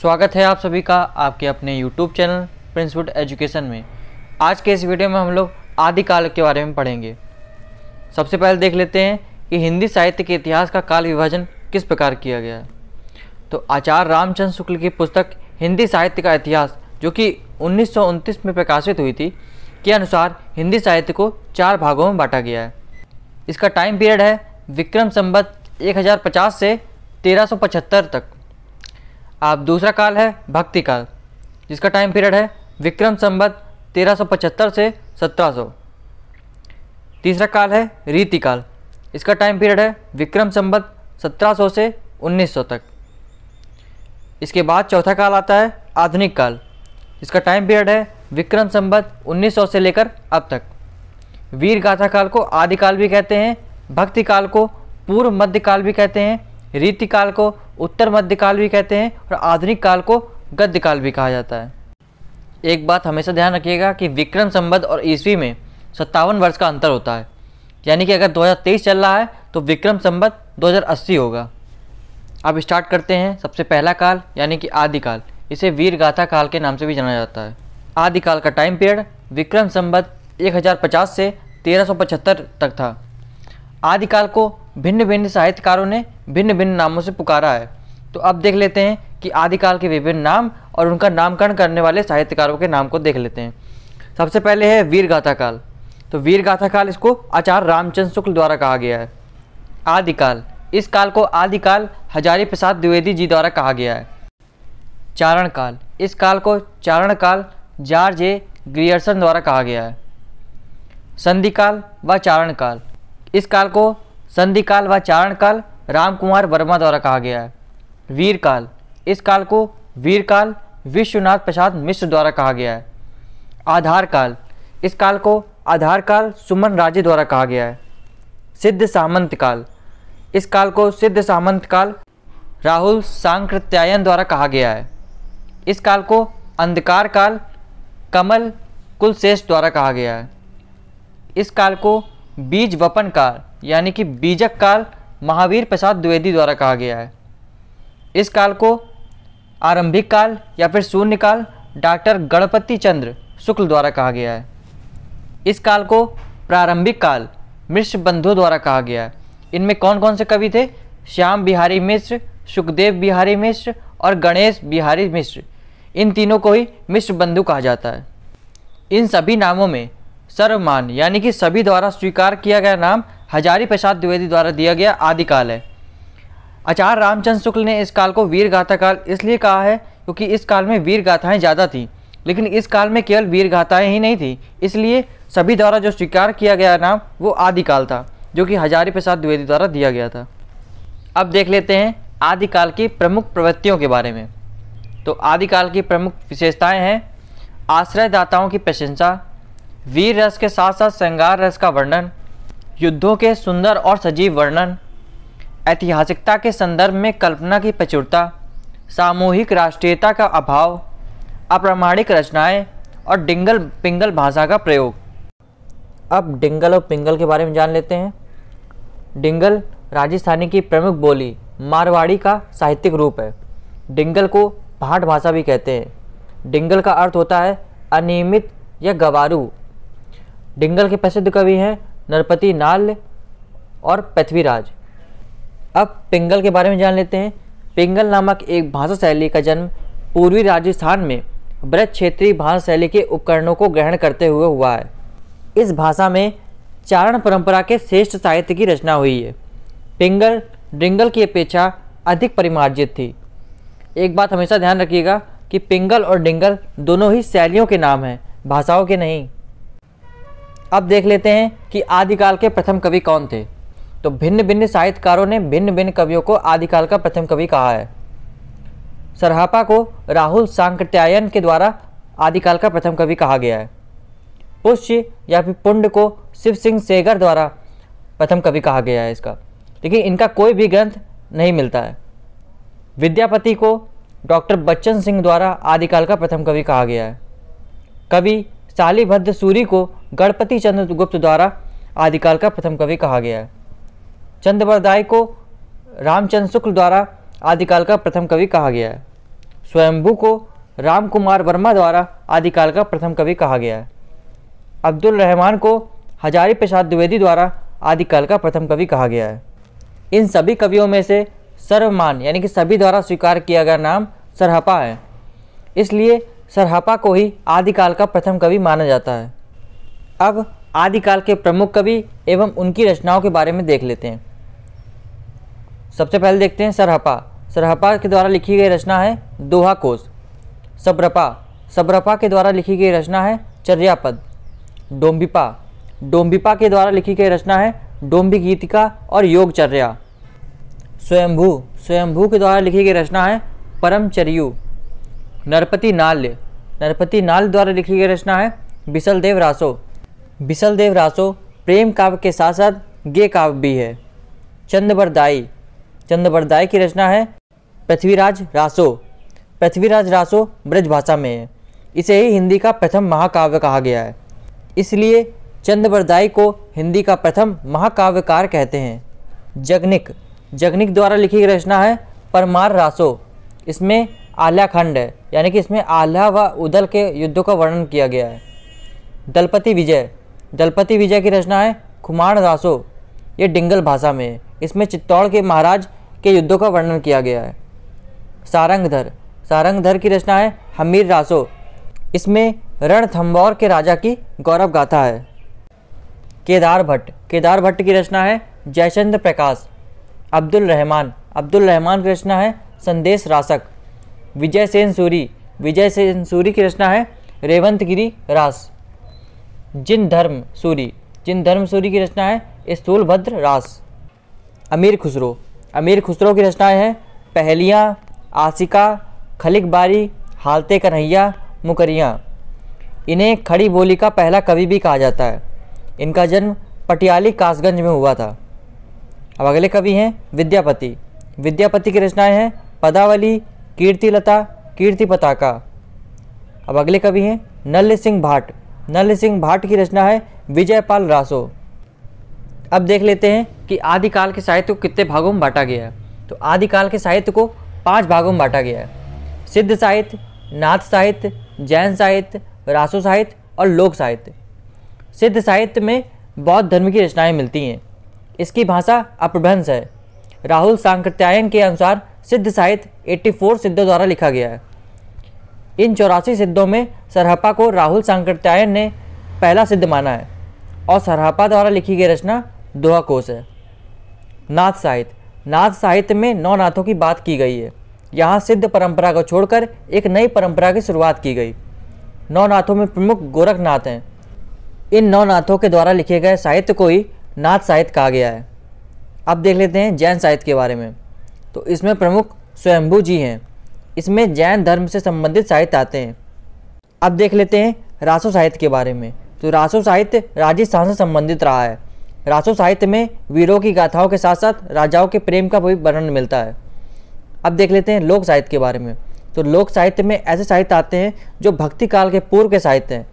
स्वागत है आप सभी का आपके अपने YouTube चैनल प्रिंसवुड एजुकेशन में आज के इस वीडियो में हम लोग आदिकाल के बारे में पढ़ेंगे सबसे पहले देख लेते हैं कि हिंदी साहित्य के इतिहास का काल विभाजन किस प्रकार किया गया है तो आचार्य रामचंद्र शुक्ल की पुस्तक हिंदी साहित्य का इतिहास जो कि उन्नीस में प्रकाशित हुई थी के अनुसार हिंदी साहित्य को चार भागों में बांटा गया है इसका टाइम पीरियड है विक्रम संबत एक से तेरह तक आप दूसरा काल है भक्ति काल जिसका टाइम पीरियड है विक्रम संबद्ध 1375 से 1700 तीसरा काल है रीति काल इसका टाइम पीरियड है विक्रम संबद्ध 1700 से 1900 तक इसके बाद चौथा काल आता है आधुनिक काल इसका टाइम पीरियड है विक्रम संबद्ध 1900 से लेकर अब तक वीर गाथा काल को आदिकाल भी कहते हैं भक्ति काल को पूर्व मध्य काल भी कहते हैं रीति काल को उत्तर मध्य काल भी कहते हैं और आधुनिक काल को गद्य काल भी कहा जाता है एक बात हमेशा ध्यान रखिएगा कि विक्रम संबद्ध और ईस्वी में सत्तावन वर्ष का अंतर होता है यानी कि अगर 2023 चल रहा है तो विक्रम संबद्ध 2080 होगा अब स्टार्ट करते हैं सबसे पहला काल यानी कि आदिकाल इसे वीर गाथा काल के नाम से भी जाना जाता है आदिकाल का टाइम पीरियड विक्रम संबद्ध 1050 से 1375 तक था आदिकाल को भिन्न भिन्न साहित्यकारों ने भिन्न भिन्न नामों से पुकारा है तो अब देख लेते हैं कि आदिकाल के विभिन्न नाम और उनका नामकरण करने वाले साहित्यकारों के नाम को देख लेते हैं सबसे पहले है वीर गाथा काल तो वीर गाथा काल इसको आचार्य रामचंद्र शुक्ल द्वारा कहा गया है आदिकाल इस काल को आदिकाल हजारी प्रसाद द्विवेदी जी द्वारा कहा गया है चारण काल इस काल को चारण काल जॉर्ज ए ग्रियर्सन द्वारा कहा गया है संधिकाल व चारण काल इस काल को संधिकाल व चारण काल राम कुमार वर्मा द्वारा कहा गया है वीर काल इस काल को वीर काल विश्वनाथ प्रसाद मिश्र द्वारा कहा गया है आधार काल इस काल को आधार काल सुमन राजे द्वारा कहा गया है सिद्ध सामंत काल इस काल को सिद्ध सामंत काल राहुल सांकृत्यायन द्वारा कहा गया है इस काल को अंधकार काल कमल कुलशेष द्वारा कहा गया है इस काल को बीज वपन काल यानी कि बीजक काल महावीर प्रसाद द्विवेदी द्वारा कहा गया है इस काल को आरंभिक काल या फिर शून्य काल डॉक्टर गणपति चंद्र शुक्ल द्वारा कहा गया है इस काल को प्रारंभिक काल मिश्र बंधु द्वारा कहा गया है इनमें कौन कौन से कवि थे श्याम बिहारी मिश्र सुखदेव बिहारी मिश्र और गणेश बिहारी मिश्र इन तीनों को ही मिश्र बंधु कहा जाता है इन सभी नामों में सर्वमान यानी कि सभी द्वारा स्वीकार किया गया नाम हजारी प्रसाद द्विवेदी द्वारा दिया गया आदिकाल है आचार्य रामचंद्र शुक्ल ने इस काल को वीर गाथा काल इसलिए कहा है क्योंकि इस काल में वीर गाथाएँ ज़्यादा थीं लेकिन इस काल में केवल वीर गाथाएं ही नहीं थी इसलिए सभी द्वारा जो स्वीकार किया गया नाम वो आदिकाल था जो कि हजारी प्रसाद द्विवेदी द्वारा दिया गया था अब देख लेते हैं आदिकाल की प्रमुख प्रवृत्तियों के बारे में तो आदिकाल की प्रमुख विशेषताएँ हैं आश्रयदाताओं की प्रशंसा वीर रस के साथ साथ श्रृंगार रस का वर्णन युद्धों के सुंदर और सजीव वर्णन ऐतिहासिकता के संदर्भ में कल्पना की प्रचुरता सामूहिक राष्ट्रीयता का अभाव अप्रामाणिक रचनाएं और डिंगल पिंगल भाषा का प्रयोग अब डिंगल और पिंगल के बारे में जान लेते हैं डिंगल राजस्थानी की प्रमुख बोली मारवाड़ी का साहित्यिक रूप है डिंगल को भाट भाषा भी कहते हैं डिंगल का अर्थ होता है अनियमित या गवारू डिंगल के प्रसिद्ध कवि हैं नरपति नाल और पृथ्वीराज अब पिंगल के बारे में जान लेते हैं पिंगल नामक एक भाषा शैली का जन्म पूर्वी राजस्थान में ब्रज क्षेत्रीय भाषा शैली के उपकरणों को ग्रहण करते हुए हुआ है इस भाषा में चारण परंपरा के श्रेष्ठ साहित्य की रचना हुई है पिंगल डिंगल की अपेक्षा अधिक परिमार्जित थी एक बात हमेशा ध्यान रखिएगा कि पिंगल और डिंगल दोनों ही शैलियों के नाम हैं भाषाओं के नहीं अब देख लेते हैं कि आदिकाल के प्रथम कवि कौन थे तो भिन्न भिन्न साहित्यकारों ने भिन्न भिन्न कवियों को आदिकाल का प्रथम कवि कहा है सरहापा को राहुल सांकट्यायन के द्वारा आदिकाल का प्रथम कवि कहा गया है पुष्य या फिर पुंड को शिव सिंह सेगर द्वारा प्रथम कवि कहा गया है इसका लेकिन इनका कोई भी ग्रंथ नहीं मिलता है विद्यापति को डॉक्टर बच्चन सिंह द्वारा आदिकाल का प्रथम कवि कहा गया है कवि शालीभद्र सूरी को गणपति चंद्रगुप्त द्वारा आदिकाल का प्रथम कवि कहा गया है चंद्रवरदाय को रामचंद्र शुक्ल द्वारा आदिकाल का प्रथम कवि कहा गया है स्वयंभू को राम कुमार वर्मा द्वारा आदिकाल का प्रथम कवि कहा गया है अब्दुल रहमान को हजारी प्रसाद द्विवेदी द्वारा आदिकाल का प्रथम कवि कहा गया है इन सभी कवियों में से सर्वमान यानी कि सभी द्वारा स्वीकार किया गया नाम सरहपा है इसलिए सरहपा को ही आदिकाल का प्रथम कवि माना जाता है अब आदिकाल के प्रमुख कवि एवं उनकी रचनाओं के बारे में देख लेते हैं सबसे पहले देखते हैं सरहपा सरहपा के द्वारा लिखी गई रचना है दोहा कोश सबरपा सबरपा के द्वारा लिखी गई रचना है चर्यापद डोम्बिपा डोम्बिपा के द्वारा लिखी गई रचना है डोम्बी गीतिका और योगचर्या स्वयंभू स्वयंभू के द्वारा लिखी गई रचना है परमचर्यु नरपति नाल्य नरपति नाल द्वारा लिखी गई रचना है बिसलदेव रासो बिसल देव रासो प्रेम काव्य के साथ साथ गे काव्य भी है चंद्रवरदाई चंद्रवरदाई की रचना है पृथ्वीराज रासो पृथ्वीराज रासो ब्रज भाषा में है इसे ही हिंदी का प्रथम महाकाव्य कहा गया है इसलिए चंद्रवरदाई को हिंदी का प्रथम महाकाव्यकार कहते हैं जगनिक जगनिक द्वारा लिखी गई रचना है परमार रासो इसमें आल्याखंड खंड है यानी कि इसमें आल्हा व उदल के युद्धों का वर्णन किया गया है दलपति विजय दलपति विजय की रचना है खुमाण रासो ये डिंगल भाषा में है इसमें चित्तौड़ के महाराज के युद्धों का वर्णन किया गया है सारंगधर सारंगधर की रचना है हमीर रासो इसमें रणथम्बौर के राजा की गौरव गाथा है केदार भट्ट केदार भट्ट की रचना है जयचंद्र प्रकाश अब्दुल रहमान अब्दुल रहमान की रचना है संदेश रासक विजय सेन सूरी विजय सेन सूरी की रचना है रेवंतगिरी रास जिन धर्म सूरी जिन धर्म सूरी की रचना है स्थूलभद्र रास अमीर खुसरो अमीर खुसरो की रचनाएँ हैं पहलियाँ आसिका खलिक बारी हालते कन्हैया मुकरियाँ इन्हें खड़ी बोली का पहला कवि भी कहा जाता है इनका जन्म पटियाली कासगंज में हुआ था अब अगले कवि हैं विद्यापति विद्यापति की रचनाएं हैं पदावली कीर्तिलता कीर्ति पताका अब अगले कवि हैं नल्ल सिंह भाट नल सिंह भाट की रचना है विजयपाल रासो अब देख लेते हैं कि आदिकाल के साहित्य को कितने भागों में बांटा गया है तो आदिकाल के साहित्य को पाँच भागों में बांटा गया है सिद्ध साहित्य नाथ साहित्य जैन साहित्य रासो साहित्य और लोक साहित्य सिद्ध साहित्य में बौद्ध धर्म की रचनाएं मिलती हैं इसकी भाषा अपभ्रंश है राहुल सांकृत्यायन के अनुसार सिद्ध साहित्य 84 सिद्धों द्वारा लिखा गया है इन चौरासी सिद्धों में सरहपा को राहुल सांकट्यायन ने पहला सिद्ध माना है और सरहपा द्वारा लिखी गई रचना दोहा कोश है नाथ साहित्य नाथ साहित्य में नौ नाथों की बात की गई है यहाँ सिद्ध परंपरा को छोड़कर एक नई परंपरा की शुरुआत की गई नौ नाथों में प्रमुख गोरखनाथ हैं इन नौ नाथों के द्वारा लिखे गए साहित्य को ही नाथ साहित्य कहा गया है अब देख लेते हैं जैन साहित्य के बारे में तो इसमें प्रमुख स्वयंभू जी हैं इसमें जैन धर्म से संबंधित साहित्य आते हैं अब देख लेते हैं रासो साहित्य के बारे में तो रासो साहित्य राजस्थान से संबंधित रहा है रासो साहित्य में वीरों की गाथाओं के साथ साथ राजाओं के प्रेम का भी वर्णन मिलता है अब देख लेते हैं लोक साहित्य के बारे में तो लोक साहित्य में ऐसे साहित्य आते हैं जो भक्ति काल के पूर्व के साहित्य हैं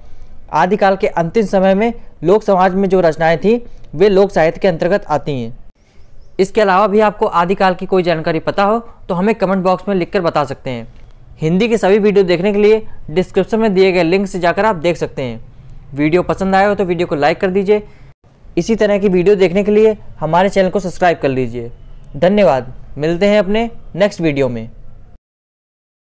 आदिकाल के अंतिम समय में लोक समाज में जो रचनाएं थीं वे लोक साहित्य के अंतर्गत आती हैं इसके अलावा भी आपको आदिकाल की कोई जानकारी पता हो तो हमें कमेंट बॉक्स में लिखकर बता सकते हैं हिंदी के सभी वीडियो देखने के लिए डिस्क्रिप्शन में दिए गए लिंक से जाकर आप देख सकते हैं वीडियो पसंद आया हो तो वीडियो को लाइक कर दीजिए इसी तरह की वीडियो देखने के लिए हमारे चैनल को सब्सक्राइब कर लीजिए धन्यवाद मिलते हैं अपने नेक्स्ट वीडियो में